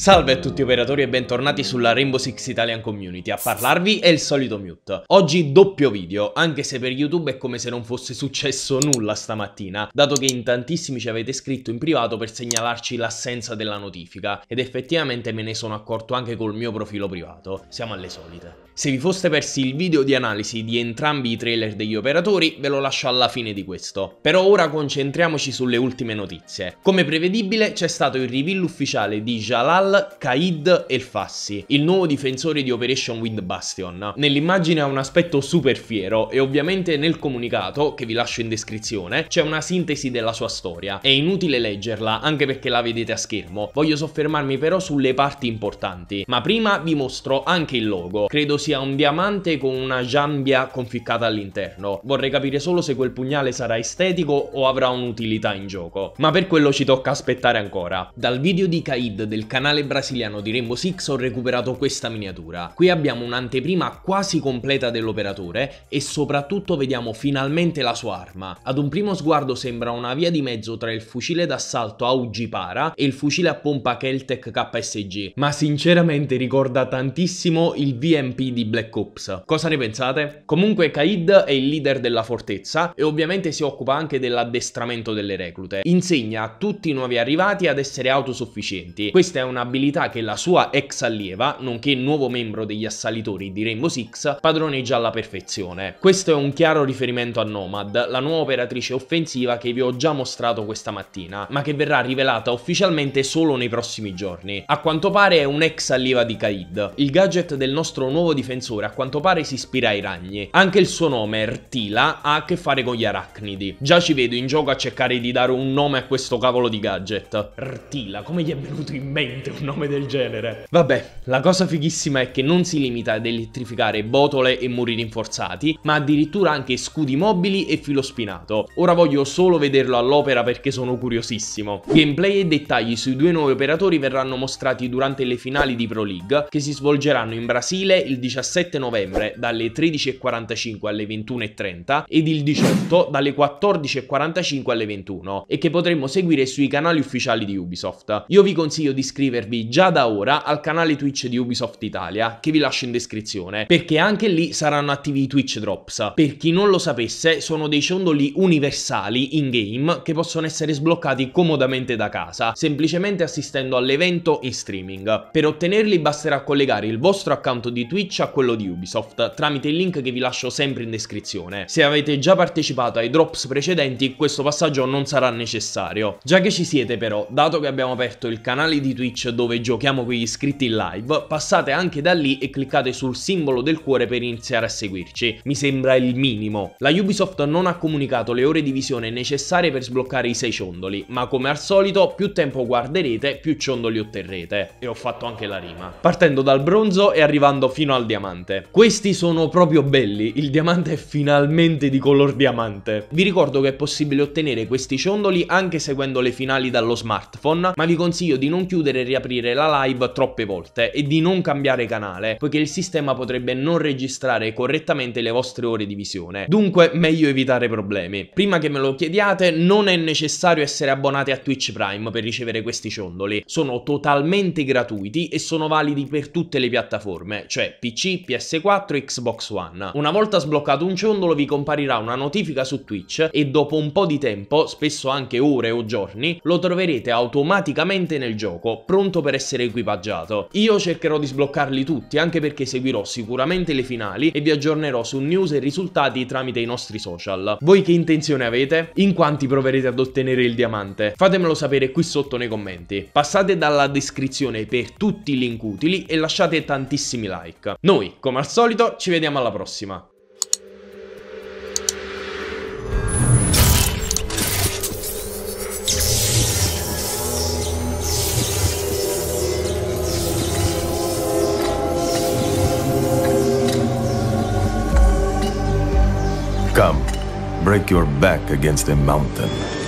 Salve a tutti operatori e bentornati sulla Rainbow Six Italian Community, a parlarvi è il solito Mute. Oggi doppio video, anche se per YouTube è come se non fosse successo nulla stamattina, dato che in tantissimi ci avete scritto in privato per segnalarci l'assenza della notifica, ed effettivamente me ne sono accorto anche col mio profilo privato, siamo alle solite. Se vi foste persi il video di analisi di entrambi i trailer degli operatori, ve lo lascio alla fine di questo. Però ora concentriamoci sulle ultime notizie. Come prevedibile c'è stato il reveal ufficiale di Jalal al, Kaid e il Fassi, il nuovo difensore di Operation Wind Bastion. Nell'immagine ha un aspetto super fiero e ovviamente nel comunicato, che vi lascio in descrizione, c'è una sintesi della sua storia. È inutile leggerla, anche perché la vedete a schermo. Voglio soffermarmi però sulle parti importanti, ma prima vi mostro anche il logo. Credo sia un diamante con una giambia conficcata all'interno. Vorrei capire solo se quel pugnale sarà estetico o avrà un'utilità in gioco. Ma per quello ci tocca aspettare ancora. Dal video di Kaid del canale canale brasiliano di Rainbow Six ho recuperato questa miniatura. Qui abbiamo un'anteprima quasi completa dell'operatore e soprattutto vediamo finalmente la sua arma. Ad un primo sguardo sembra una via di mezzo tra il fucile d'assalto AUG Para e il fucile a pompa Keltec KSG, ma sinceramente ricorda tantissimo il VMP di Black Ops. Cosa ne pensate? Comunque Kaid è il leader della fortezza e ovviamente si occupa anche dell'addestramento delle reclute. Insegna a tutti i nuovi arrivati ad essere autosufficienti. Questa è una abilità che la sua ex allieva, nonché nuovo membro degli assalitori di Rainbow Six, padroneggia alla perfezione. Questo è un chiaro riferimento a Nomad, la nuova operatrice offensiva che vi ho già mostrato questa mattina, ma che verrà rivelata ufficialmente solo nei prossimi giorni. A quanto pare è un ex allieva di Kaid. Il gadget del nostro nuovo difensore a quanto pare si ispira ai ragni. Anche il suo nome, Rtila, ha a che fare con gli arachnidi. Già ci vedo in gioco a cercare di dare un nome a questo cavolo di gadget. Rtila, come gli è venuto in mente un un nome del genere. Vabbè, la cosa fighissima è che non si limita ad elettrificare botole e muri rinforzati, ma addirittura anche scudi mobili e filo spinato. Ora voglio solo vederlo all'opera perché sono curiosissimo. Gameplay e dettagli sui due nuovi operatori verranno mostrati durante le finali di Pro League, che si svolgeranno in Brasile il 17 novembre dalle 13.45 alle 21.30 ed il 18 dalle 14.45 alle 21 e che potremo seguire sui canali ufficiali di Ubisoft. Io vi consiglio di iscrivervi iscrivervi già da ora al canale Twitch di Ubisoft Italia, che vi lascio in descrizione, perché anche lì saranno attivi i Twitch Drops. Per chi non lo sapesse, sono dei ciondoli universali in game che possono essere sbloccati comodamente da casa, semplicemente assistendo all'evento in streaming. Per ottenerli basterà collegare il vostro account di Twitch a quello di Ubisoft tramite il link che vi lascio sempre in descrizione. Se avete già partecipato ai drops precedenti, questo passaggio non sarà necessario. Già che ci siete però, dato che abbiamo aperto il canale di Twitch dove giochiamo con gli iscritti in live, passate anche da lì e cliccate sul simbolo del cuore per iniziare a seguirci. Mi sembra il minimo. La Ubisoft non ha comunicato le ore di visione necessarie per sbloccare i 6 ciondoli, ma come al solito più tempo guarderete più ciondoli otterrete. E ho fatto anche la rima. Partendo dal bronzo e arrivando fino al diamante. Questi sono proprio belli, il diamante è finalmente di color diamante. Vi ricordo che è possibile ottenere questi ciondoli anche seguendo le finali dallo smartphone, ma vi consiglio di non chiudere e riaprire aprire la live troppe volte e di non cambiare canale, poiché il sistema potrebbe non registrare correttamente le vostre ore di visione. Dunque, meglio evitare problemi. Prima che me lo chiediate, non è necessario essere abbonati a Twitch Prime per ricevere questi ciondoli. Sono totalmente gratuiti e sono validi per tutte le piattaforme, cioè PC, PS4 Xbox One. Una volta sbloccato un ciondolo vi comparirà una notifica su Twitch e dopo un po' di tempo, spesso anche ore o giorni, lo troverete automaticamente nel gioco, pronto pronto per essere equipaggiato. Io cercherò di sbloccarli tutti, anche perché seguirò sicuramente le finali e vi aggiornerò su news e risultati tramite i nostri social. Voi che intenzione avete? In quanti proverete ad ottenere il diamante? Fatemelo sapere qui sotto nei commenti. Passate dalla descrizione per tutti i link utili e lasciate tantissimi like. Noi, come al solito, ci vediamo alla prossima. Come, break your back against a mountain.